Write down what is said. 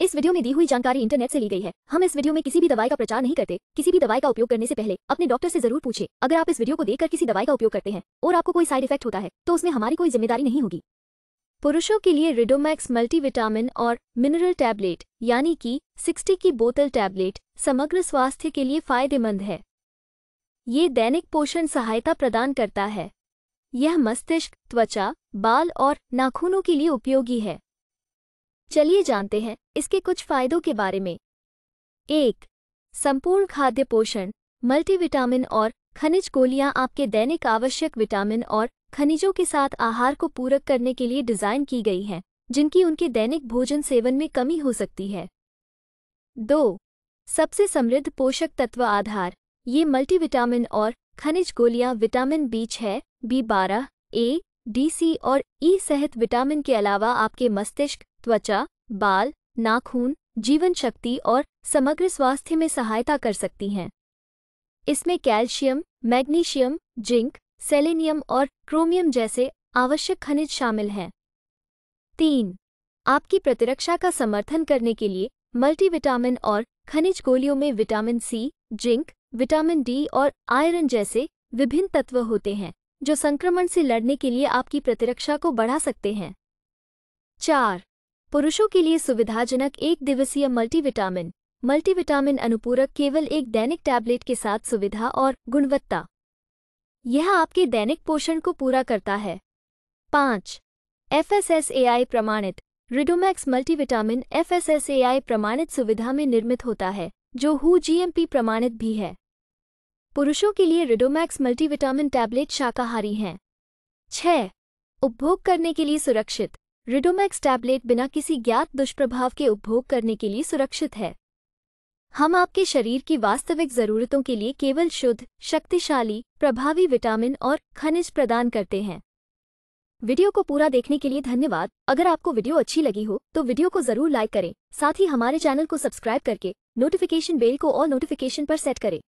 इस वीडियो में दी हुई जानकारी इंटरनेट से ली गई है हम इस वीडियो में किसी भी दवाई का प्रचार नहीं करते किसी भी दवाई का उपयोग करने से पहले अपने डॉक्टर से जरूर पूछे अगर आप इस वीडियो को देखकर किसी दवाई का उपयोग करते हैं और आपको कोई साइड इफेक्ट होता है तो उसमें हमारी कोई जिम्मेदारी नहीं होगी पुरुषों के लिए रिडोमैक्स मल्टीविटामिन और मिनरल टैबलेट यानी कि सिक्सटी की बोतल टैबलेट समग्र स्वास्थ्य के लिए फायदेमंद है ये दैनिक पोषण सहायता प्रदान करता है यह मस्तिष्क त्वचा बाल और नाखूनों के लिए उपयोगी है चलिए जानते हैं इसके कुछ फायदों के बारे में एक संपूर्ण खाद्य पोषण मल्टीविटामिन और खनिज गोलियां आपके दैनिक आवश्यक विटामिन और खनिजों के साथ आहार को पूरक करने के लिए डिज़ाइन की गई हैं जिनकी उनके दैनिक भोजन सेवन में कमी हो सकती है दो सबसे समृद्ध पोषक तत्व आधार ये मल्टीविटामिन और खनिज गोलियां विटामिन बीच है बी बारह ए डीसी और ई सहित विटामिन के अलावा आपके मस्तिष्क त्वचा बाल नाखून जीवन शक्ति और समग्र स्वास्थ्य में सहायता कर सकती हैं इसमें कैल्शियम मैग्नीशियम जिंक सेलेनियम और क्रोमियम जैसे आवश्यक खनिज शामिल हैं तीन आपकी प्रतिरक्षा का समर्थन करने के लिए मल्टीविटामिन और खनिज गोलियों में vitamin C zinc vitamin D और आयरन जैसे विभिन्न तत्व होते हैं जो संक्रमण से लड़ने के लिए आपकी प्रतिरक्षा को बढ़ा सकते हैं चार पुरुषों के लिए सुविधाजनक एक दिवसीय मल्टीविटामिन मल्टीविटामिन अनुपूरक केवल एक दैनिक टैबलेट के साथ सुविधा और गुणवत्ता यह आपके दैनिक पोषण को पूरा करता है पाँच एफएसएसएआई प्रमाणित रिडोमैक्स मल्टीविटामिन एफएसएसएआई प्रमाणित सुविधा में निर्मित होता है जो हु जीएमपी प्रमाणित भी है पुरुषों के लिए रिडोमैक्स मल्टीविटामिन टैबलेट शाकाहारी हैं छह उपभोग करने के लिए सुरक्षित रिडोमैक्स टैबलेट बिना किसी ज्ञात दुष्प्रभाव के उपभोग करने के लिए सुरक्षित है हम आपके शरीर की वास्तविक ज़रूरतों के लिए केवल शुद्ध शक्तिशाली प्रभावी विटामिन और खनिज प्रदान करते हैं वीडियो को पूरा देखने के लिए धन्यवाद अगर आपको वीडियो अच्छी लगी हो तो वीडियो को जरूर लाइक करें साथ ही हमारे चैनल को सब्सक्राइब करके नोटिफिकेशन बेल को और नोटिफिकेशन पर सेट करें